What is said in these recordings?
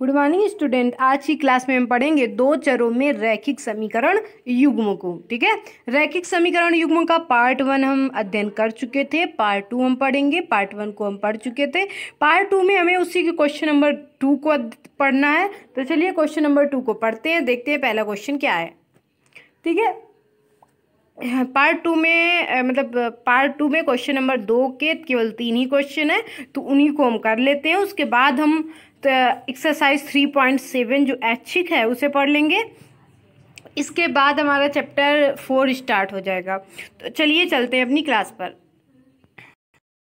good morning student आज की class में हम पढ़ेंगे दो चरों में रैखिक समीकरण युग्म को ठीक है रैखिक समीकरण युग्म का पार्ट वन हम अध्ययन कर चुके थे पार्ट टू हम पढ़ेंगे पार्ट वन को हम पढ़ चुके थे पार्ट टू में हमें उसी के क्वेश्चन नंबर टू को पढ़ना है तो चलिए क्वेश्चन नंबर टू को पढ़ते हैं देखते हैं पहला क्वेश्चन क्या है ठीक है पार्ट टू में मतलब पार्ट टू में क्वेश्चन नंबर दो के केवल तीन ही क्वेश्चन है तो उन्हीं को हम कर लेते हैं उसके बाद हम तो एक्सरसाइज थ्री पॉइंट सेवन जो ऐच्छिक है उसे पढ़ लेंगे इसके बाद हमारा चैप्टर फोर स्टार्ट हो जाएगा तो चलिए चलते हैं अपनी क्लास पर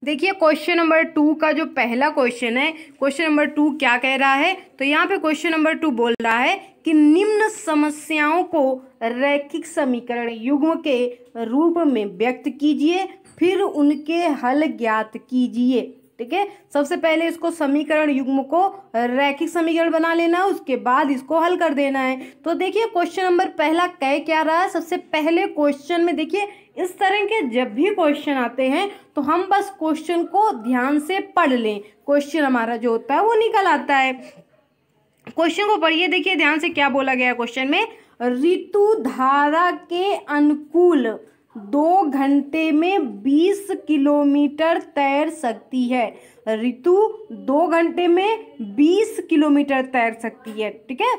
देखिए क्वेश्चन नंबर टू का जो पहला क्वेश्चन है क्वेश्चन नंबर टू क्या कह रहा है तो यहाँ पे क्वेश्चन नंबर टू बोल रहा है कि निम्न समस्याओं को रैखिक समीकरण युग्म के रूप में व्यक्त कीजिए फिर उनके हल ज्ञात कीजिए ठीक है सबसे पहले इसको समीकरण युग्म को रैखिक समीकरण बना लेना है उसके बाद इसको हल कर देना है तो देखिए क्वेश्चन नंबर पहला कह क्या रहा है सबसे पहले क्वेश्चन में देखिए इस तरह के जब भी क्वेश्चन आते हैं तो हम बस क्वेश्चन को ध्यान से पढ़ लें क्वेश्चन हमारा जो होता है वो निकल आता है क्वेश्चन को पढ़िए देखिए ध्यान से क्या बोला गया क्वेश्चन में ऋतु धारा के अनुकूल दो घंटे में बीस किलोमीटर तैर सकती है ऋतु दो घंटे में बीस किलोमीटर तैर सकती है ठीक है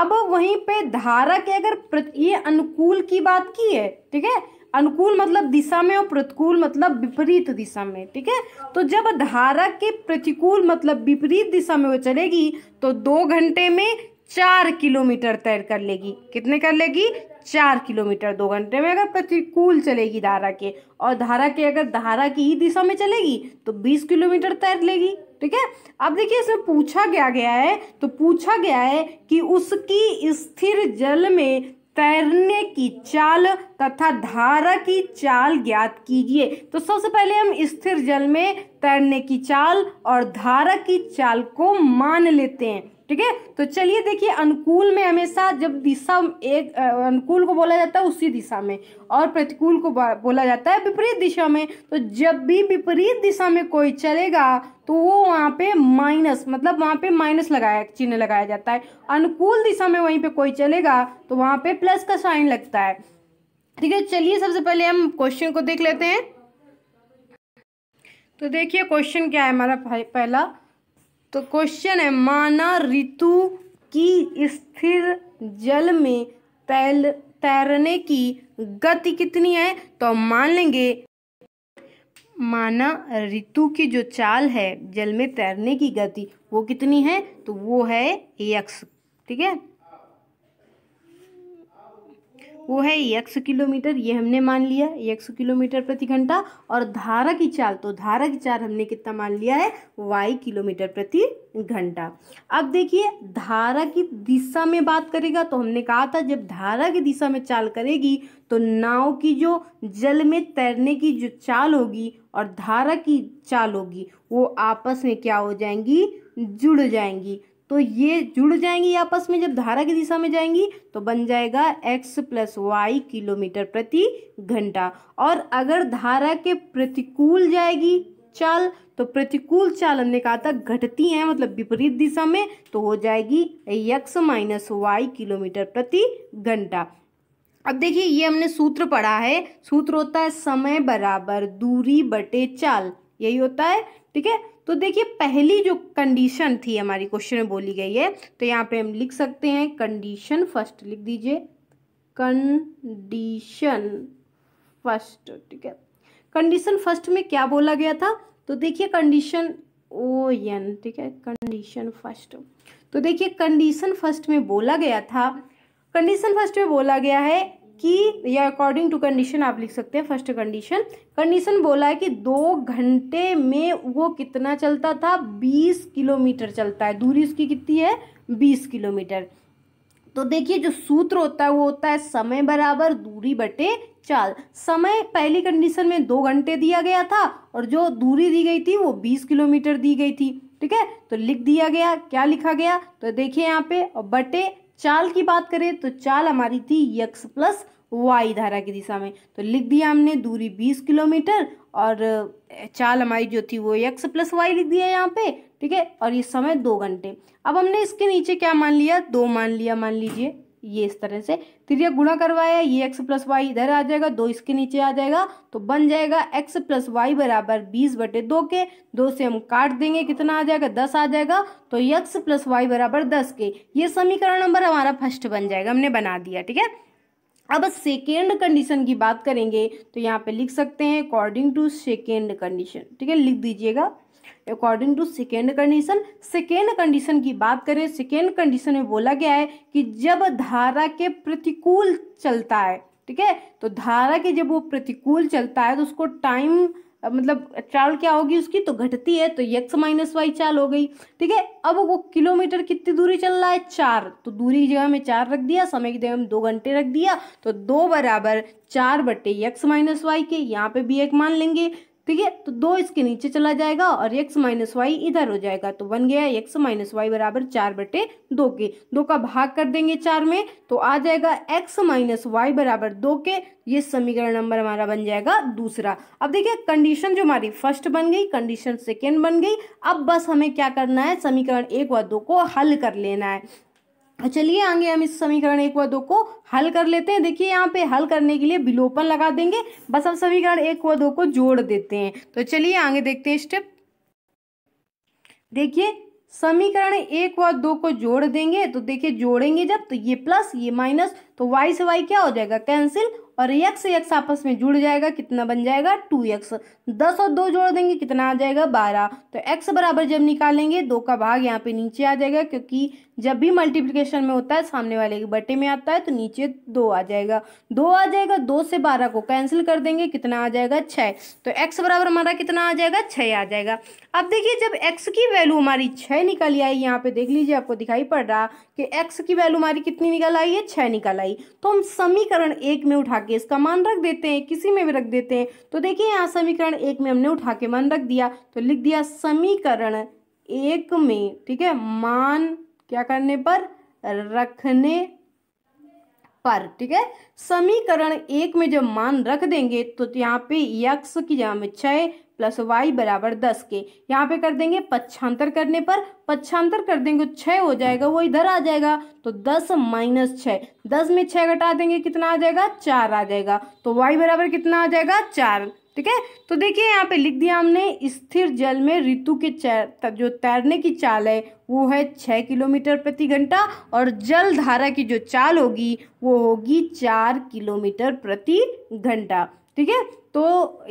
अब वहीं पे धारा के अगर ये अनुकूल की बात की है ठीक है अनुकूल मतलब दिशा में और प्रतिकूल मतलब विपरीत दिशा में ठीक है तो जब धारा के प्रतिकूल मतलब विपरीत दिशा में वो चलेगी तो दो घंटे में चार किलोमीटर तैर कर लेगी कितने कर लेगी चार किलोमीटर दो घंटे में अगर प्रतिकूल चलेगी धारा के और धारा के अगर धारा की ही दिशा में चलेगी तो बीस किलोमीटर तैर लेगी ठीक है अब देखिए इसमें पूछा गया गया है तो पूछा गया है कि उसकी स्थिर जल में तैरने की चाल तथा धारा की चाल ज्ञात कीजिए तो सबसे पहले हम स्थिर जल में तैरने की चाल और धारा की चाल को मान लेते हैं ठीक है तो चलिए देखिए अनुकूल में हमेशा जब दिशा एक अनुकूल को बोला जाता है उसी दिशा में और प्रतिकूल को बोला जाता है विपरीत दिशा में तो जब भी विपरीत दिशा में कोई चलेगा तो वो वहाँ पे माइनस मतलब वहाँ पे माइनस लगाया चिन्ह लगाया जाता है अनुकूल दिशा में वहीं पे कोई चलेगा तो वहाँ पे प्लस का साइन लगता है ठीक है चलिए सबसे पहले हम क्वेश्चन को देख लेते हैं तो देखिए क्वेश्चन क्या है हमारा पहला तो क्वेश्चन है माना ऋतु की स्थिर जल में तैल तैरने की गति कितनी है तो हम मान लेंगे माना ऋतु की जो चाल है जल में तैरने की गति वो कितनी है तो वो है एक्स ठीक है वो है सौ किलोमीटर ये हमने मान लिया सौ किलोमीटर प्रति घंटा और धारा की चाल तो धारा की चाल हमने कितना मान लिया है वाई किलोमीटर प्रति घंटा अब देखिए धारा की दिशा में बात करेगा तो हमने कहा था जब धारा की दिशा में चाल करेगी तो नाव की जो जल में तैरने की जो चाल होगी और धारा की चाल होगी वो आपस में क्या हो जाएंगी जुड़ जाएंगी तो ये जुड़ जाएंगी आपस में जब धारा की दिशा में जाएंगी तो बन जाएगा x प्लस वाई किलोमीटर प्रति घंटा और अगर धारा के प्रतिकूल जाएगी चाल तो प्रतिकूल चाल कहा था घटती है मतलब विपरीत दिशा में तो हो जाएगी x माइनस वाई किलोमीटर प्रति घंटा अब देखिए ये हमने सूत्र पढ़ा है सूत्र होता है समय बराबर दूरी बटे चाल यही होता है ठीक है तो देखिए पहली जो कंडीशन थी हमारी क्वेश्चन में बोली गई है तो यहाँ पे हम लिख सकते हैं कंडीशन फर्स्ट लिख दीजिए कंडीशन फर्स्ट ठीक है कंडीशन फर्स्ट में क्या बोला गया था तो देखिए कंडीशन ओ एन ठीक है कंडीशन फर्स्ट तो देखिए कंडीशन फर्स्ट में बोला गया था कंडीशन फर्स्ट में बोला गया है कि या अकॉर्डिंग टू कंडीशन आप लिख सकते हैं फर्स्ट कंडीशन कंडीशन बोला है कि दो घंटे में वो कितना चलता था बीस किलोमीटर चलता है दूरी उसकी कितनी है बीस किलोमीटर तो देखिए जो सूत्र होता है वो होता है समय बराबर दूरी बटे चाल समय पहली कंडीशन में दो घंटे दिया गया था और जो दूरी दी गई थी वो बीस किलोमीटर दी गई थी ठीक है तो लिख दिया गया क्या लिखा गया तो देखिए यहाँ पे और बटे चाल की बात करें तो चाल हमारी थी यक्स प्लस वाई धारा की दिशा में तो लिख दिया हमने दूरी बीस किलोमीटर और चाल हमारी जो थी वो यक्स प्लस वाई लिख दिया यहाँ पे ठीक है और ये समय दो घंटे अब हमने इसके नीचे क्या मान लिया दो मान लिया मान लीजिए ये इस तरह से त्रिया गुणा करवाया ये एक्स प्लस वाई इधर आ जाएगा दो इसके नीचे आ जाएगा तो बन जाएगा एक्स प्लस वाई बराबर बीस बटे दो के दो से हम काट देंगे कितना आ जाएगा दस आ जाएगा तो एक्स प्लस वाई बराबर दस के ये समीकरण नंबर हमारा फर्स्ट बन जाएगा हमने बना दिया ठीक है अब सेकेंड कंडीशन की बात करेंगे तो यहाँ पे लिख सकते हैं अकॉर्डिंग टू सेकेंड कंडीशन ठीक है लिख दीजिएगा according to second condition second condition की बात करें सेकेंड कंडीशन में बोला गया है कि जब धारा के प्रतिकूल चलता है ठीक है तो धारा के जब वो प्रतिकूल चलता है तो उसको टाइम मतलब चाल क्या होगी उसकी तो घटती है तो यक्स माइनस वाई चाल हो गई ठीक है अब वो किलोमीटर कितनी दूरी चल रहा है चार तो दूरी की जगह में चार रख दिया समय की जगह में दो घंटे रख दिया तो दो बराबर चार बटे यक्स माइनस वाई के यहाँ पे भी एक मान लेंगे ठीक है तो दो इसके नीचे चला जाएगा और एक्स माइनस वाई इधर हो जाएगा तो बन गया एक्स माइनस वाई बराबर चार बटे दो के दो का भाग कर देंगे चार में तो आ जाएगा एक्स माइनस वाई बराबर दो के ये समीकरण नंबर हमारा बन जाएगा दूसरा अब देखिए कंडीशन जो हमारी फर्स्ट बन गई कंडीशन सेकेंड बन गई अब बस हमें क्या करना है समीकरण एक व दो को हल कर लेना है तो चलिए आगे हम इस समीकरण एक व दो को हल कर लेते हैं देखिए यहाँ पे हल करने के लिए विलोपन लगा देंगे बस हम समीकरण एक व दो को जोड़ देते हैं तो चलिए आगे देखते हैं स्टेप देखिए समीकरण एक व दो को जोड़ देंगे तो देखिए जोड़ेंगे जब तो ये प्लस ये माइनस तो वाई से वाई क्या हो जाएगा कैंसिल और एक्स एक्स आपस में जुड़ जाएगा कितना बन जाएगा टू एक्स दस और दो जोड़ देंगे कितना आ जाएगा बारह तो एक्स बराबर जब निकालेंगे दो का भाग यहाँ पे नीचे आ जाएगा क्योंकि जब भी मल्टीप्लिकेशन में होता है सामने वाले के बटे में आता है तो नीचे दो आ जाएगा दो आ जाएगा दो से बारह को कैंसिल कर देंगे कितना आ जाएगा छः तो एक्स बराबर हमारा कितना आ जाएगा छः आ जाएगा अब देखिए जब एक्स की वैल्यू हमारी छः निकल आई यहाँ पे देख लीजिए आपको दिखाई पड़ रहा कि एक्स की वैल्यू हमारी कितनी निकल आई है छः निकल आई तो हम समीकरण एक में उठा के इसका मान रख देते हैं किसी में भी रख देते हैं तो देखिए यहाँ समीकरण एक में हमने उठा के मान रख दिया तो लिख दिया समीकरण एक में ठीक है मान क्या करने पर रखने पर ठीक है समीकरण एक में जब मान रख देंगे तो यहाँ पे यक्स की जगह में छः प्लस वाई बराबर दस के यहाँ पे कर देंगे पक्षांतर करने पर पक्षांतर कर देंगे तो छः हो जाएगा वो इधर आ जाएगा तो दस माइनस छः दस में छः घटा देंगे कितना आ जाएगा चार आ जाएगा तो वाई बराबर कितना आ जाएगा चार ठीक है तो देखिए यहाँ पे लिख दिया हमने स्थिर जल में ऋतु के जो तैरने की चाल है वो है छः किलोमीटर प्रति घंटा और जल धारा की जो चाल होगी वो होगी चार किलोमीटर प्रति घंटा ठीक है तो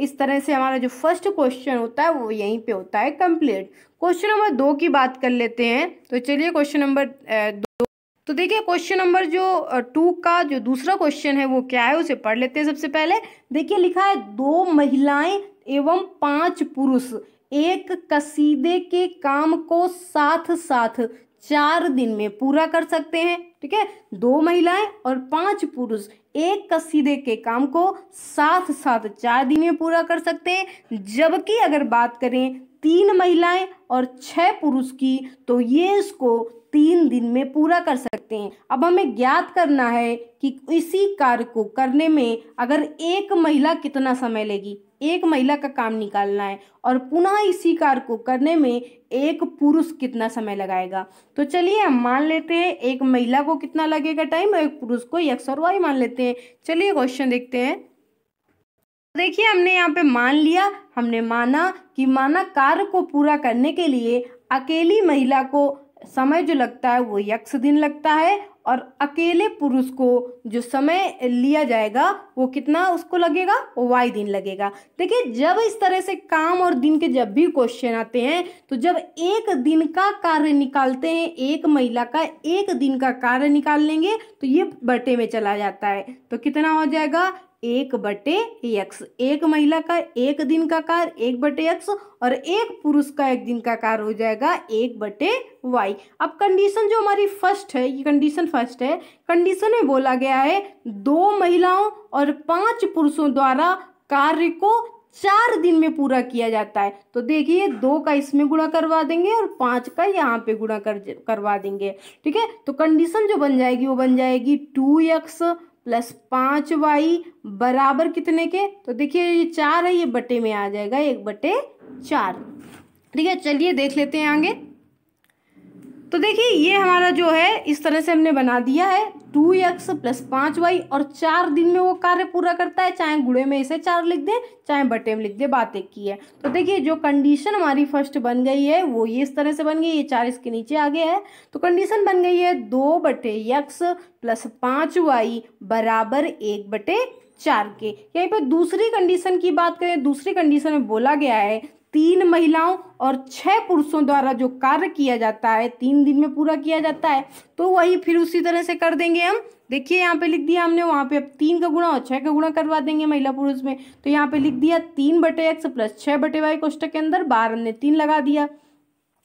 इस तरह से हमारा जो फर्स्ट क्वेश्चन होता है वो यहीं पे होता है कंप्लीट क्वेश्चन नंबर दो की बात कर लेते हैं तो चलिए क्वेश्चन नंबर दो तो देखिए क्वेश्चन नंबर जो टू का जो दूसरा क्वेश्चन है वो क्या है उसे पढ़ लेते हैं सबसे पहले देखिए लिखा है दो महिलाएं एवं पांच पुरुष एक कसीदे के काम को साथ साथ चार दिन में पूरा कर सकते हैं ठीक है दो महिलाएं और पांच पुरुष एक कसीदे के काम को साथ साथ चार दिन में पूरा कर सकते हैं जबकि अगर बात करें तीन महिलाएं और छः पुरुष की तो ये इसको तीन दिन में पूरा कर सकते हैं अब हमें ज्ञात करना है कि इसी कार्य को करने में अगर एक महिला कितना समय लेगी एक महिला का काम निकालना है और पुनः इसी कार्य को करने में एक पुरुष कितना समय लगाएगा तो चलिए हम मान लेते हैं एक महिला को कितना लगेगा टाइम और एक पुरुष को एक्स और वाई मान लेते हैं चलिए क्वेश्चन देखते हैं देखिए हमने यहाँ पे मान लिया हमने माना कि माना कार्य को पूरा करने के लिए अकेली महिला को समय जो लगता है वो यक्ष दिन लगता है और अकेले पुरुष को जो समय लिया जाएगा वो कितना उसको लगेगा वो वाई दिन लगेगा देखिए जब इस तरह से काम और दिन के जब भी क्वेश्चन आते हैं तो जब एक दिन का कार्य निकालते हैं एक महिला का एक दिन का कार्य निकाल लेंगे तो ये बटे में चला जाता है तो कितना हो जाएगा एक बटे यक्स एक महिला का एक दिन का कार एक बटे एक्स और एक पुरुष का एक दिन का कार हो जाएगा एक बटे वाई अब कंडीशन जो हमारी फर्स्ट है ये कंडीशन फर्स्ट है कंडीशन में बोला गया है दो महिलाओं और पांच पुरुषों द्वारा कार्य को चार दिन में पूरा किया जाता है तो देखिए दो का इसमें गुणा करवा देंगे और पाँच का यहाँ पे गुणा कर करवा देंगे ठीक है तो कंडीशन जो बन जाएगी वो बन जाएगी टू एक्स प्लस पाँच वाई बराबर कितने के तो देखिए ये चार है ये बटे में आ जाएगा एक बटे चार ठीक है चलिए देख लेते हैं आगे तो देखिए ये हमारा जो है इस तरह से हमने बना दिया है टू एक्स प्लस पाँच वाई और चार दिन में वो कार्य पूरा करता है चाहे गुड़े में इसे चार लिख दें चाहे बटे में लिख दें बात एक की है तो देखिए जो कंडीशन हमारी फर्स्ट बन गई है वो ये इस तरह से बन गई ये चार इसके नीचे आ गया है तो कंडीशन बन गई है दो बटे यक्स प्लस पाँच वाई बराबर एक बटे चार के यहीं पर दूसरी कंडीशन की बात करें दूसरी कंडीशन में बोला गया है तीन महिलाओं और छह पुरुषों द्वारा जो कार्य किया जाता है तीन दिन में पूरा किया जाता है तो वही फिर उसी तरह से कर देंगे हम देखिए यहाँ पे लिख दिया हमने वहाँ पे अब तीन का गुणा और छः का गुणा करवा देंगे महिला पुरुष में तो यहाँ पे लिख दिया तीन बटे एक्स प्लस छः बटे वाई कोष्टक के अंदर बारह ने तीन लगा दिया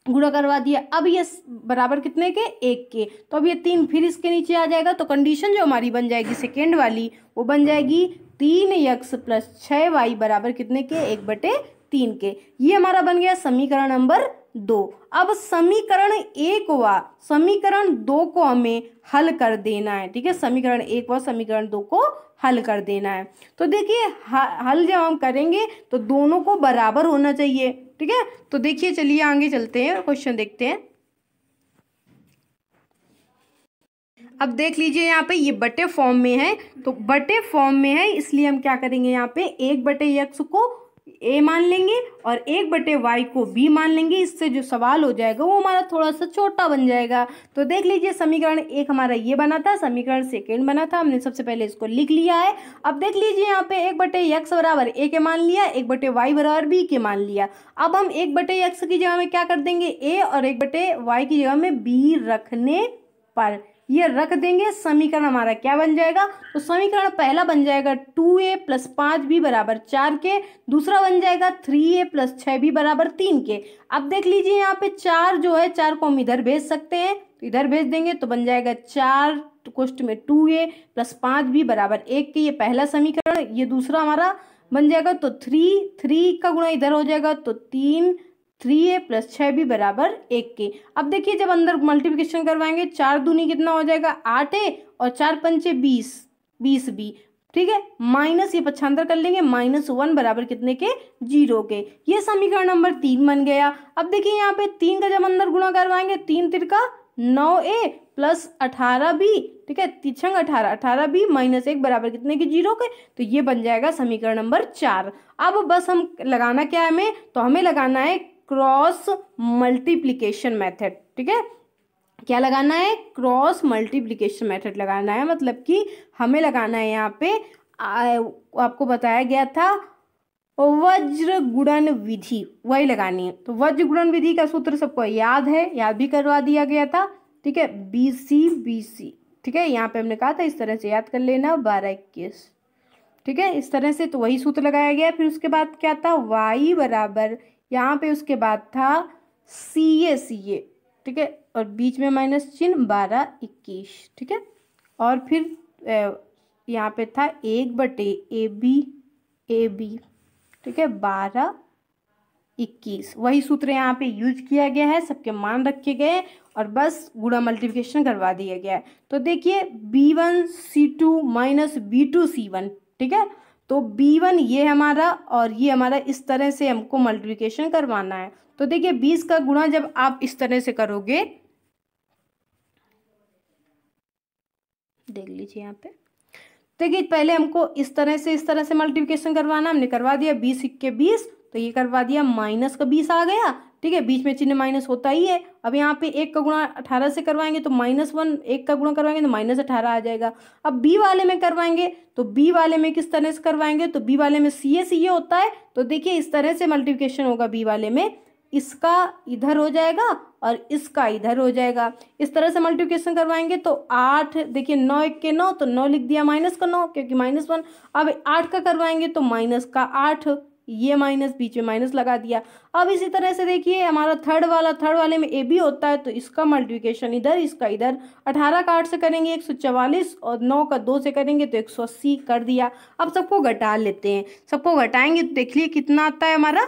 गुणा करवा दिया अब ये बराबर कितने के एक के तो अब ये तीन फिर इसके नीचे आ जाएगा तो कंडीशन जो हमारी बन जाएगी सेकेंड वाली वो बन जाएगी तीन यक्स प्लस छः वाई बराबर कितने के एक बटे तीन के ये हमारा बन गया समीकरण नंबर दो अब समीकरण एक व समीकरण दो को हमें हल कर देना है ठीक है समीकरण एक व समीकरण दो को हल कर देना है तो देखिए हल जब हम करेंगे तो दोनों को बराबर होना चाहिए ठीक है तो देखिए चलिए आगे चलते हैं क्वेश्चन देखते हैं अब देख लीजिए यहाँ पे ये बटे फॉर्म में है तो बटे फॉर्म में है इसलिए हम क्या करेंगे यहाँ पे एक बटे यक्स को ए मान लेंगे और एक बटे वाई को बी मान लेंगे इससे जो सवाल हो जाएगा वो हमारा थोड़ा सा छोटा बन जाएगा तो देख लीजिए समीकरण एक हमारा ये बना था समीकरण सेकेंड बना था हमने सबसे पहले इसको लिख लिया है अब देख लीजिए यहाँ पे एक बटे यक्स बराबर ए के मान लिया एक बटे वाई बराबर बी के मान लिया अब हम एक बटे एक्स की जगह में क्या कर देंगे ए और एक बटे वाई की जगह में बी रखने पर ये रख देंगे समीकरण हमारा क्या बन जाएगा तो समीकरण पहला बन जाएगा टू ए प्लस पाँच भी बराबर चार के दूसरा बन जाएगा थ्री ए प्लस छः भी बराबर तीन के अब देख लीजिए यहाँ पे चार जो है चार को हम इधर भेज सकते हैं तो इधर भेज देंगे तो बन जाएगा चार कोष्ट में टू ए प्लस पाँच भी बराबर एक के ये पहला समीकरण ये दूसरा हमारा बन जाएगा तो थ्री थ्री का गुणा इधर हो जाएगा तो तीन थ्री ए प्लस छः भी बराबर एक के अब देखिए जब अंदर मल्टीप्लिकेशन करवाएंगे चार दूनी कितना हो जाएगा आठ ए और चार पंचे बीस बीस बी ठीक है माइनस ये पक्षांतर कर लेंगे माइनस वन बराबर कितने के जीरो के ये समीकरण नंबर तीन बन गया अब देखिए यहाँ पे तीन का जब अंदर गुणा करवाएंगे तीन तिर का नौ ए प्लस अठारह बी ठीक है तिछंग अठारह अठारह बी माइनस एक बराबर कितने के जीरो के तो ये बन जाएगा समीकरण नंबर चार अब बस हम लगाना क्या है हमें तो हमें लगाना है क्रॉस मल्टीप्लीकेशन मैथड ठीक है क्या लगाना है क्रॉस मल्टीप्लीकेशन मैथड लगाना है मतलब कि हमें लगाना है यहाँ पे आ, आपको बताया गया था वज्र गुणन विधि वही लगानी है तो वज्र गुणन विधि का सूत्र सबको याद है याद भी करवा दिया गया था ठीक है बी सी बी सी ठीक है यहाँ पे हमने कहा था इस तरह से याद कर लेना बारह इक्कीस ठीक है इस तरह से तो वही सूत्र लगाया गया फिर उसके बाद क्या था वाई बराबर यहाँ पे उसके बाद था सी ए सी ए ठीक है और बीच में माइनस चिन्ह बारह इक्कीस ठीक है और फिर यहाँ पे था एक बटे ए बी ए बी ठीक है बारह इक्कीस वही सूत्र यहाँ पे यूज किया गया है सबके मान रखे गए और बस गुड़ा मल्टीप्लिकेशन करवा दिया गया है तो देखिए B one C two minus B two C one ठीक है तो बी वन ये हमारा और ये हमारा इस तरह से हमको मल्टीप्लिकेशन करवाना है तो देखिए बीस का गुणा जब आप इस तरह से करोगे देख लीजिए यहाँ पे देखिए पहले हमको इस तरह से इस तरह से मल्टीप्लिकेशन करवाना हमने करवा दिया बीस इक्के बीस तो ये करवा दिया माइनस का बीस आ गया ठीक है बीच में चिन्ह माइनस होता ही है अब यहाँ पे एक का गुणा अठारह से करवाएंगे तो माइनस वन एक का गुणा करवाएंगे तो माइनस अठारह आ जाएगा अब बी वाले में करवाएंगे तो बी वाले में किस तरह से करवाएंगे तो बी वाले में सी ए सी ए होता है तो देखिए इस तरह से मल्टीप्लिकेशन होगा बी वाले में इसका इधर हो जाएगा और इसका इधर हो जाएगा इस तरह से मल्टीप्लिकेशन करवाएंगे तो आठ देखिए नौ एक के नौ तो नौ लिख दिया माइनस का नौ क्योंकि माइनस वन अब आठ का करवाएंगे तो माइनस का आठ ये माइनस बीच में माइनस लगा दिया अब इसी तरह से देखिए हमारा थर्ड वाला थर्ड वाले में ए बी होता है तो इसका मल्टीप्लिकेशन इधर इसका इधर अठारह का आठ से करेंगे एक सौ चवालीस और नौ का दो से करेंगे तो एक सौ अस्सी कर दिया अब सबको घटा लेते हैं सबको घटाएंगे तो देख लिए कितना आता है हमारा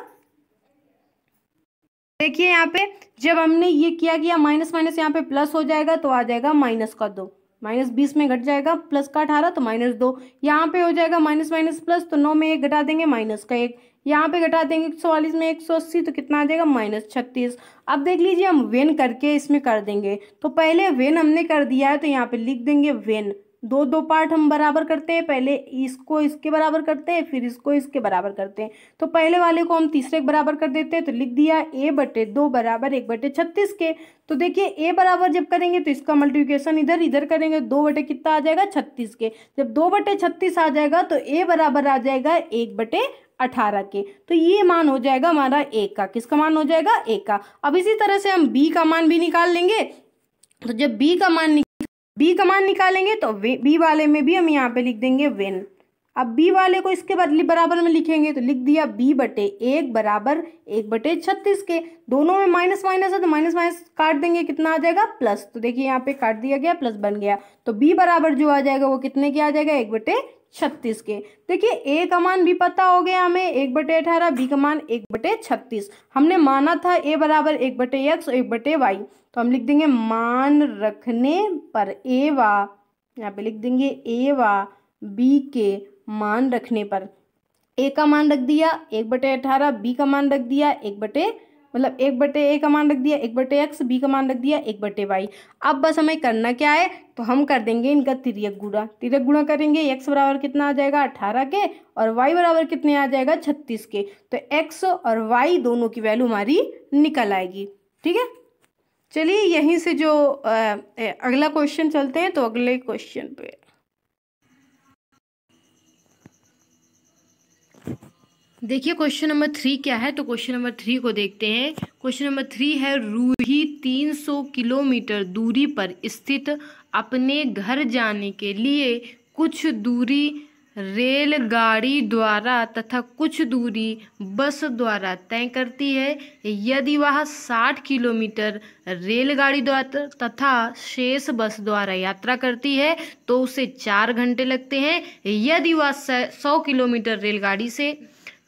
देखिए यहाँ पे जब हमने ये किया कि माइनस माइनस यहाँ पे प्लस हो जाएगा तो आ जाएगा माइनस का दो माइनस बीस में घट जाएगा प्लस का अठारह तो माइनस दो यहाँ पे हो जाएगा माइनस माइनस प्लस तो नौ में एक घटा देंगे माइनस का एक यहाँ पे घटा देंगे एक सौ में एक सौ अस्सी तो कितना आ जाएगा माइनस छत्तीस अब देख लीजिए हम वेन करके इसमें कर देंगे तो पहले वेन हमने कर दिया है तो यहाँ पे लिख देंगे वेन दो दो पार्ट हम बराबर करते हैं पहले इसको इसके बराबर करते हैं फिर इसको इसके बराबर करते हैं तो पहले वाले को हम तीसरे के बराबर कर देते हैं तो लिख दिया ए बटे दो बराबर एक बटे छत्तीस के तो देखिए ए बराबर जब करेंगे तो इसका मल्टीप्लिकेशन इधर इधर करेंगे दो बटे कितना आ जाएगा छत्तीस के जब दो बटे छत्तीस आ जाएगा तो ए बराबर आ जाएगा एक बटे अठारह के तो ये मान हो जाएगा हमारा एक का किसका मान हो जाएगा एक का अब इसी तरह से हम बी का मान भी निकाल लेंगे तो जब बी का मान बी का मान निकालेंगे तो बी वाले में भी हम यहाँ पे लिख देंगे वेन अब बी वाले को इसके बदले बराबर में लिखेंगे तो लिख दिया बी बटे एक बराबर एक बटे छत्तीस के दोनों में माइनस माइनस है तो माइनस माइनस काट देंगे कितना आ जाएगा प्लस तो देखिए यहाँ पे काट दिया गया प्लस बन गया तो बी बराबर जो आ जाएगा वो कितने के आ जाएगा एक बटे छत्तीस के देखिए ए का मान भी पता हो गया हमें एक बटे अठारह बी का मान एक बटे छत्तीस हमने माना था ए बराबर एक बटे एक्स एक बटे वाई तो हम लिख देंगे मान रखने पर ए वा यहाँ पे लिख देंगे ए वा बी के मान रखने पर ए का मान रख दिया एक बटे अठारह बी का मान रख दिया एक बटे मतलब एक बटे ए का मान रख दिया एक बटे एक्स बी का मान रख दिया एक बटे वाई अब बस हमें करना क्या है तो हम कर देंगे इनका तिरक गुड़ा तिरक गुड़ा करेंगे एक्स बराबर कितना आ जाएगा अट्ठारह के और वाई बराबर कितने आ जाएगा छत्तीस के तो एक्स और वाई दोनों की वैल्यू हमारी निकल आएगी ठीक है चलिए यहीं से जो आ, अगला क्वेश्चन चलते हैं तो अगले क्वेश्चन पे देखिए क्वेश्चन नंबर थ्री क्या है तो क्वेश्चन नंबर थ्री को देखते हैं क्वेश्चन नंबर थ्री है रूही 300 किलोमीटर दूरी पर स्थित अपने घर जाने के लिए कुछ दूरी रेलगाड़ी द्वारा तथा कुछ दूरी बस द्वारा तय करती है यदि वह 60 किलोमीटर रेलगाड़ी द्वारा तथा शेष बस द्वारा यात्रा करती है तो उसे चार घंटे लगते हैं यदि वह 100 किलोमीटर रेलगाड़ी से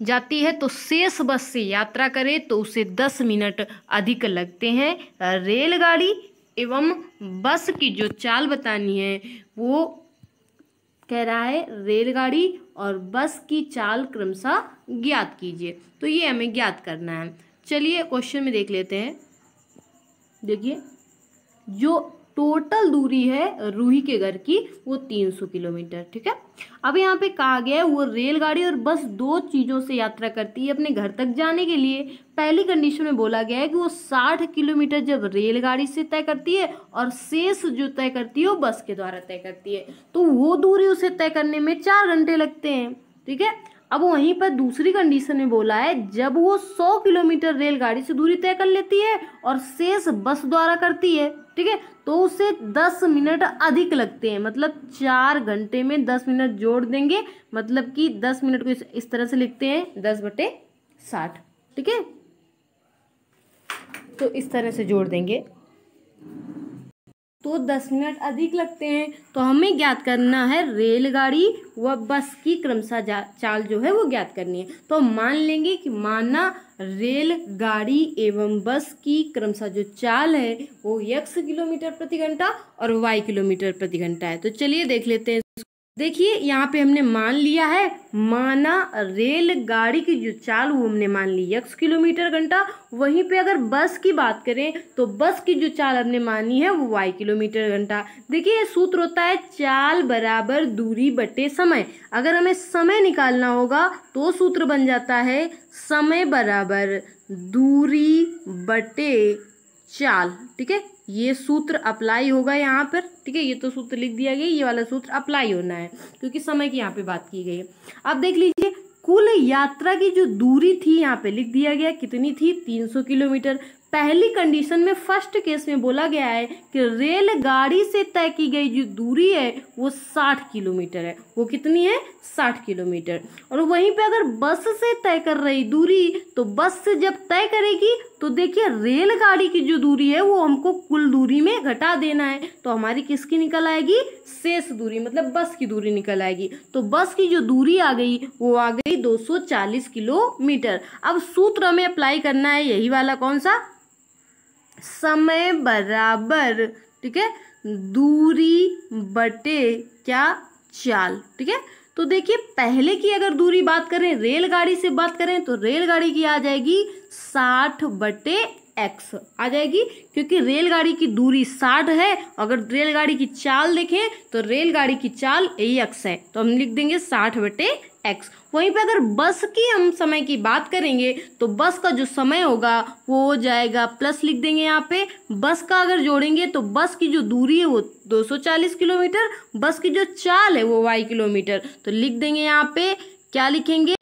जाती है तो शेष बस से यात्रा करे तो उसे दस मिनट अधिक लगते हैं रेलगाड़ी एवं बस की जो चाल बतानी है वो कह रहा है रेलगाड़ी और बस की चाल क्रमशः ज्ञात कीजिए तो ये हमें ज्ञात करना है चलिए क्वेश्चन में देख लेते हैं देखिए जो टोटल दूरी है रूही के घर की वो 300 किलोमीटर ठीक है अब यहाँ पे कहा गया है वो रेलगाड़ी और बस दो चीज़ों से यात्रा करती है अपने घर तक जाने के लिए पहली कंडीशन में बोला गया है कि वो 60 किलोमीटर जब रेलगाड़ी से तय करती है और शेष जो तय करती है वो बस के द्वारा तय करती है तो वो दूरी उसे तय करने में चार घंटे लगते हैं ठीक है अब वहीं पर दूसरी कंडीशन में बोला है जब वो 100 किलोमीटर रेलगाड़ी से दूरी तय कर लेती है और शेष बस द्वारा करती है ठीक है तो उसे 10 मिनट अधिक लगते हैं मतलब चार घंटे में 10 मिनट जोड़ देंगे मतलब कि 10 मिनट को इस, इस तरह से लिखते हैं दस बटे साठ ठीक है तो इस तरह से जोड़ देंगे तो दस मिनट अधिक लगते हैं तो हमें ज्ञात करना है रेलगाड़ी व बस की क्रमशः चाल जो है वो ज्ञात करनी है तो मान लेंगे कि माना रेलगाड़ी एवं बस की क्रमशः जो चाल है वो यक्स किलोमीटर प्रति घंटा और वाई किलोमीटर प्रति घंटा है तो चलिए देख लेते हैं देखिए यहाँ पे हमने मान लिया है माना रेलगाड़ी की जो चाल वो हमने मान ली यक्स किलोमीटर घंटा वहीं पे अगर बस की बात करें तो बस की जो चाल हमने मानी है वो वाई किलोमीटर घंटा देखिए ये सूत्र होता है चाल बराबर दूरी बटे समय अगर हमें समय निकालना होगा तो सूत्र बन जाता है समय बराबर दूरी बटे चाल ठीक है ये सूत्र अप्लाई होगा यहाँ पर ठीक है ये तो सूत्र लिख दिया गया ये वाला सूत्र अप्लाई होना है क्योंकि समय की यहाँ पे बात की गई है अब देख लीजिए कुल यात्रा की जो दूरी थी यहाँ पे लिख दिया गया कितनी थी 300 किलोमीटर पहली कंडीशन में फर्स्ट केस में बोला गया है कि रेलगाड़ी से तय की गई जो दूरी है वो 60 किलोमीटर है वो कितनी है 60 किलोमीटर और वहीं पे अगर बस से तय कर रही दूरी तो बस से जब तय करेगी तो देखिए रेलगाड़ी की जो दूरी है वो हमको कुल दूरी में घटा देना है तो हमारी किसकी निकल आएगी शेष दूरी मतलब बस की दूरी निकल आएगी तो बस की जो दूरी आ गई वो आ गई 240 किलोमीटर अब सूत्र में अप्लाई करना है यही वाला कौन सा समय बराबर ठीक है दूरी बटे क्या चाल ठीक है तो देखिए पहले की अगर दूरी बात करें रेलगाड़ी से बात करें तो रेलगाड़ी की आ जाएगी साठ बटे एक्स आ जाएगी क्योंकि रेलगाड़ी की दूरी साठ है अगर रेलगाड़ी की चाल देखें तो रेलगाड़ी की चाल ए एक्स है तो हम लिख देंगे साठ बटे एक्स वहीं पे अगर बस की हम समय की बात करेंगे तो बस का जो समय होगा वो हो जाएगा प्लस लिख देंगे यहाँ पे बस का अगर जोड़ेंगे तो बस की जो दूरी है वो 240 किलोमीटर बस की जो चाल है वो वाई किलोमीटर तो लिख देंगे यहाँ पे क्या लिखेंगे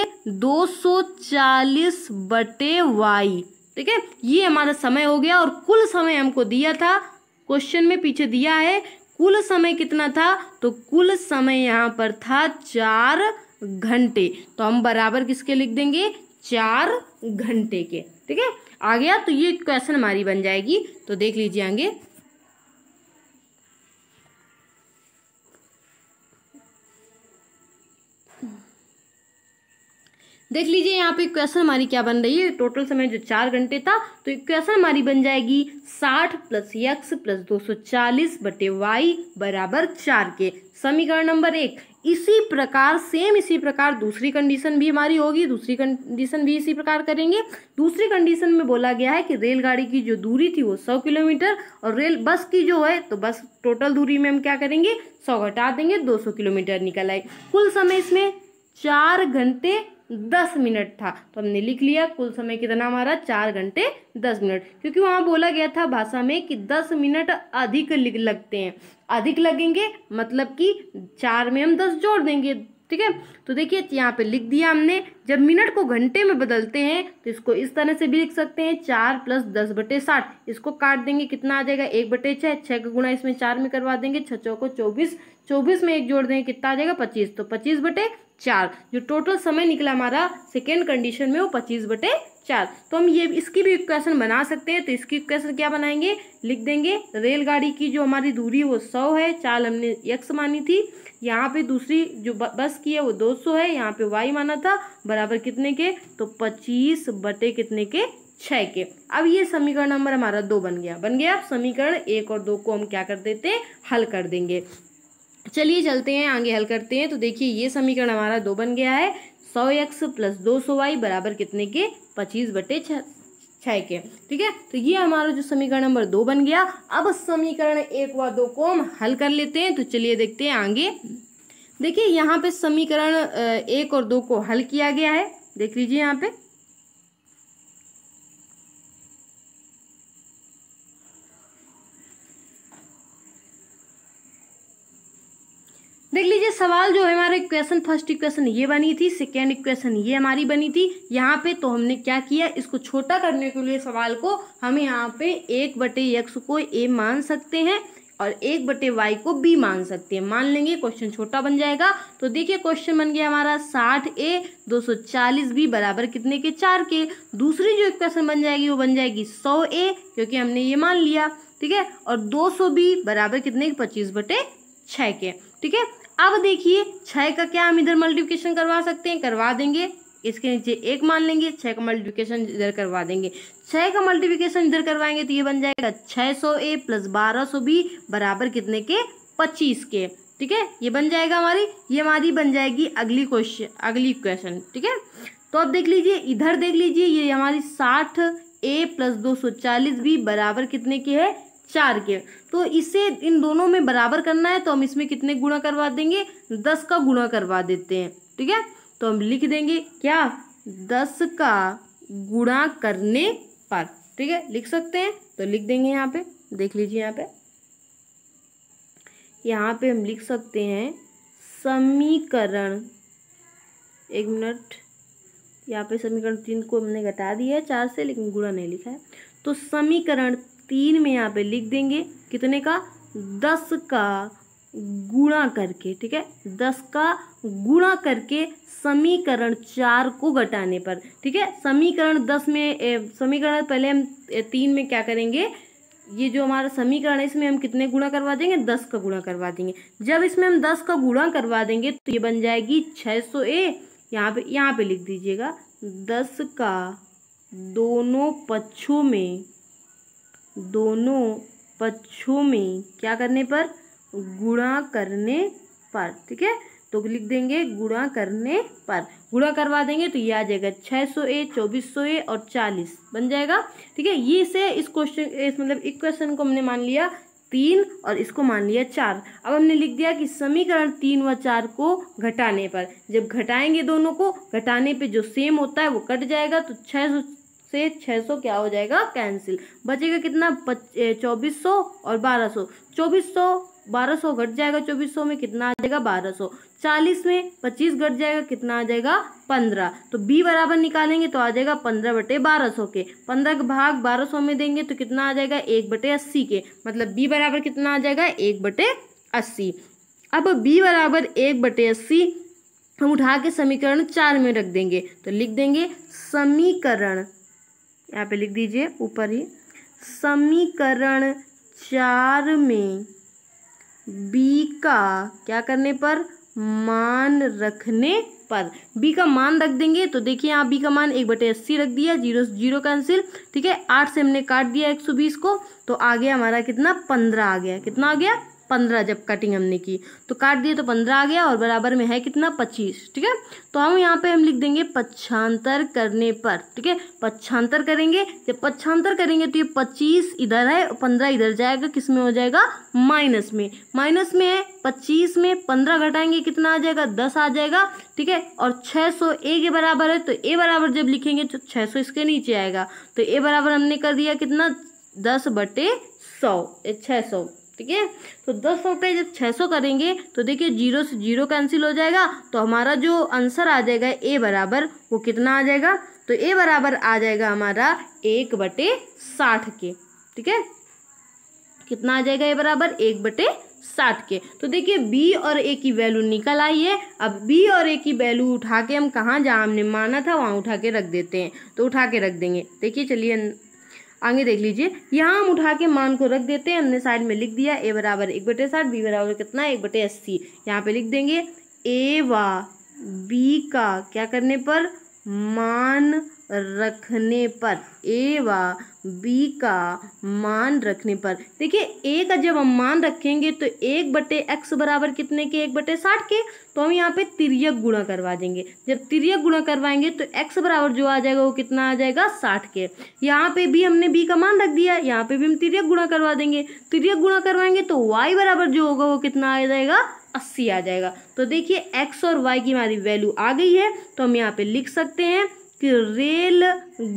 240 बटे वाई ठीक है ये हमारा समय हो गया और कुल समय हमको दिया था क्वेश्चन में पीछे दिया है कुल समय कितना था तो कुल समय यहाँ पर था चार घंटे तो हम बराबर किसके लिख देंगे चार घंटे के ठीक है आ गया तो ये क्वेश्चन हमारी बन जाएगी तो देख लीजिए आगे देख लीजिए यहाँ पे क्वेश्चन हमारी क्या बन रही है टोटल समय जो चार घंटे था तो क्वेश्चन हमारी बन जाएगी साठ प्लस यक्स प्लस दो सौ चालीस बटे वाई बराबर चार के समीकरण नंबर एक इसी प्रकार सेम इसी प्रकार दूसरी कंडीशन भी हमारी होगी दूसरी कंडीशन भी इसी प्रकार करेंगे दूसरी कंडीशन में बोला गया है कि रेलगाड़ी की जो दूरी थी वो सौ किलोमीटर और रेल बस की जो है तो बस टोटल दूरी में हम क्या करेंगे सौ घटा देंगे दो सौ किलोमीटर निकल आए कुल समय इसमें चार घंटे दस मिनट था तो हमने लिख लिया कुल समय कितना हमारा चार घंटे दस मिनट क्योंकि वहाँ बोला गया था भाषा में कि दस मिनट अधिक लगते हैं अधिक लगेंगे मतलब कि चार में हम दस जोड़ देंगे ठीक है तो देखिए यहाँ पे लिख दिया हमने जब मिनट को घंटे में बदलते हैं तो इसको इस तरह से भी लिख सकते हैं चार प्लस दस बटे साठ इसको काट देंगे कितना आ जाएगा एक बटे छः छः का गुणा इसमें चार में करवा देंगे छः चौको चौबीस चौबीस में एक जोड़ देंगे कितना आ जाएगा पच्चीस तो पच्चीस बटे चार जो टोटल समय निकला हमारा सेकेंड कंडीशन में वो पच्चीस बटे चार तो हम ये इसकी भी इक्वेशन बना सकते हैं तो इसकी इक्वेशन क्या बनाएंगे लिख देंगे रेलगाड़ी की जो हमारी दूरी वो सौ है चाल हमने यक्स मानी थी यहाँ पे दूसरी जो बस की है वो दो सौ है यहाँ पे वाई माना था बराबर कितने के तो पच्चीस बटे कितने के छः के अब ये समीकरण नंबर हमारा दो बन गया बन गया अब समीकरण एक और दो को हम क्या कर देते हल कर देंगे चलिए चलते हैं आगे हल करते हैं तो देखिए ये समीकरण हमारा दो बन गया है सौ एक्स प्लस दो सौ वाई बराबर कितने के पच्चीस बटे छः के ठीक है तो ये हमारा जो समीकरण नंबर दो बन गया अब समीकरण एक व दो को हम हल कर लेते हैं तो चलिए देखते हैं आगे देखिए यहाँ पे समीकरण एक और दो को हल किया गया है देख लीजिए यहाँ पे देख लीजिए सवाल जो है हमारा इक्वेशन फर्स्ट इक्वेशन ये बनी थी सेकेंड इक्वेशन ये हमारी बनी थी यहाँ पे तो हमने क्या किया इसको छोटा करने के लिए सवाल को हम यहाँ पे एक बटे यक्स को ए मान सकते हैं और एक बटे वाई को बी मान सकते हैं मान लेंगे क्वेश्चन छोटा बन जाएगा तो देखिए क्वेश्चन बन गया हमारा साठ ए दो सौ चालीस बी बराबर कितने के चार के दूसरी जो इक्वेशन बन जाएगी वो बन जाएगी सौ ए क्योंकि हमने ये मान लिया ठीक है और दो सौ बी बराबर कितने के पच्चीस बटे छः के ठीक है अब देखिए छः का क्या हम इधर मल्टीप्लिकेशन करवा सकते हैं करवा देंगे इसके नीचे एक मान लेंगे छः का मल्टीप्लिकेशन इधर करवा देंगे छः का मल्टीप्लिकेशन इधर करवाएंगे तो ये बन जाएगा छः सौ ए प्लस बारह सौ बी बराबर कितने के पच्चीस के ठीक है ये बन जाएगा हमारी ये हमारी बन जाएगी अगली क्वेश्चन अगली क्वेश्चन ठीक है तो अब देख लीजिए इधर देख लीजिए ये हमारी साठ ए प्लस दो सौ चालीस भी बराबर कितने की है चार के तो इसे इन दोनों में बराबर करना है तो हम इसमें कितने गुणा करवा देंगे दस का गुणा करवा देते हैं ठीक है तो हम लिख देंगे क्या दस का गुणा करने पर ठीक है लिख सकते हैं तो लिख देंगे यहाँ पे देख लीजिए यहाँ पे यहाँ पे हम लिख सकते हैं समीकरण एक मिनट यहाँ पे समीकरण तीन को हमने घटा दिया है चार से लेकिन गुणा नहीं लिखा है तो समीकरण तीन में यहाँ पे लिख देंगे कितने का दस का गुणा करके ठीक है दस का गुणा करके समीकरण चार को घटाने पर ठीक है समीकरण दस में समीकरण पहले हम तीन में क्या करेंगे ये जो हमारा समीकरण है इसमें हम कितने गुणा करवा देंगे दस का गुणा करवा देंगे जब इसमें हम दस का गुणा करवा देंगे तो ये बन जाएगी छः सौ ए यहाँ पे यहाँ पे लिख दीजिएगा दस का दोनों पक्षों में दोनों पक्षों में क्या करने पर गुणा करने पर ठीक है तो लिख देंगे गुणा करने पर गुणा करवा देंगे तो ये आ जाएगा छः सौ ए चौबीस सौ ए और चालीस बन जाएगा ठीक है ये से इस क्वेश्चन इस मतलब एक क्वेश्चन को हमने मान लिया तीन और इसको मान लिया चार अब हमने लिख दिया कि समीकरण तीन व चार को घटाने पर जब घटाएंगे दोनों को घटाने पे जो सेम होता है वो कट जाएगा तो छः सौ से छः सौ क्या हो जाएगा कैंसिल बचेगा कितना चौबीस सौ और बारह सौ चौबीस सौ बारह सौ घट जाएगा चौबीस सौ में कितना आ जाएगा बारह सौ चालीस में पच्चीस घट जाएगा कितना आ जाएगा पंद्रह तो बी बराबर निकालेंगे तो आ जाएगा पंद्रह बटे बारह सौ के पंद्रह का भाग बारह सौ में देंगे तो कितना आ जाएगा एक बटे अस्सी के मतलब बी बराबर कितना आ जाएगा एक बटे अस्सी अब बी बराबर एक बटे अस्सी हम उठा के समीकरण चार में रख देंगे तो लिख देंगे समीकरण यहाँ पे लिख दीजिए ऊपर ही समीकरण चार में बी का क्या करने पर मान रखने पर बी का मान रख देंगे तो देखिए यहाँ बी का मान एक बटे अस्सी रख दिया जीरो जीरो कैंसिल ठीक है आठ से हमने काट दिया एक सौ बीस को तो आ गया हमारा कितना पंद्रह आ गया कितना आ गया पंद्रह जब कटिंग हमने की तो काट दिए तो पंद्रह आ गया और बराबर में है कितना पच्चीस ठीक है तो हम यहाँ पे हम लिख देंगे पक्षांतर करने पर ठीक है पक्षांतर करेंगे जब पक्षांतर करेंगे तो ये पच्चीस इधर है पंद्रह इधर जाएगा किस में हो जाएगा माइनस में माइनस में है पच्चीस में पंद्रह घटाएंगे कितना आ जाएगा दस आ जाएगा ठीक है और छः सौ ए के बराबर है तो ए बराबर जब लिखेंगे तो छः सौ इसके नीचे आएगा तो ए बराबर हमने कर दिया कितना दस बटे सौ छः सौ ठीक है तो दस सौ का जब छः सौ करेंगे तो देखिए जीरो से जीरो कैंसिल हो जाएगा तो हमारा जो आंसर आ जाएगा ए बराबर वो कितना आ जाएगा तो ए बराबर आ जाएगा हमारा एक बटे साठ के ठीक है कितना आ जाएगा ए बराबर एक बटे साठ के तो देखिए बी और ए की वैल्यू निकल आई है अब बी और ए की वैल्यू उठा के हम कहाँ जहाँ हमने माना था वहाँ उठा के रख देते हैं तो उठा के रख देंगे देखिए चलिए आगे देख लीजिए यहाँ हम उठा के मान को रख देते हैं हमने साइड में लिख दिया ए बराबर एक बटे साठ बी बराबर कितना एक बटे अस्सी यहाँ पे लिख देंगे ए व बी का क्या करने पर मान रखने पर ए व बी का मान रखने पर देखिए ए का जब हम मान रखेंगे तो एक बटे एक्स बराबर कितने के एक बटे साठ के तो हम यहाँ पे तिरक गुणा करवा देंगे जब तिरक गुणा करवाएंगे तो एक्स बराबर जो आ जाएगा वो कितना आ जाएगा साठ के यहाँ पे भी हमने बी का मान रख दिया यहाँ पे भी हम तिरक गुणा करवा देंगे तिरक गुणा करवाएंगे तो वाई बराबर जो होगा वो कितना आ जाएगा अस्सी आ जाएगा तो देखिए एक्स और वाई की हमारी वैल्यू आ गई है तो हम यहाँ पे लिख सकते हैं रेल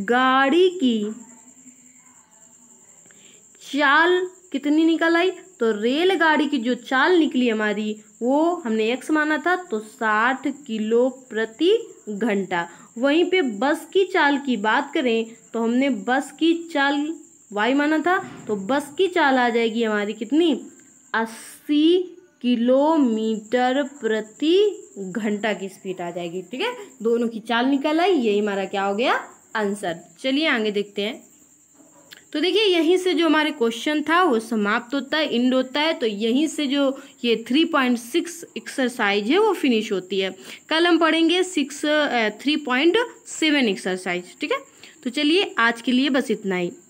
गाड़ी की चाल कितनी निकल आई तो रेलगाड़ी की जो चाल निकली हमारी वो हमने एक्स माना था तो साठ किलो प्रति घंटा वहीं पे बस की चाल की बात करें तो हमने बस की चाल वाई माना था तो बस की चाल आ जाएगी हमारी कितनी अस्सी किलोमीटर प्रति घंटा की स्पीड आ जाएगी ठीक है दोनों की चाल निकल आई यही हमारा क्या हो गया आंसर चलिए आगे देखते हैं तो देखिए यहीं से जो हमारे क्वेश्चन था वो समाप्त होता है इंड होता है तो यहीं से जो ये थ्री पॉइंट सिक्स एक्सरसाइज है वो फिनिश होती है कल हम पढ़ेंगे six three point seven exercise ठीक है तो चलिए आज के लिए बस इतना ही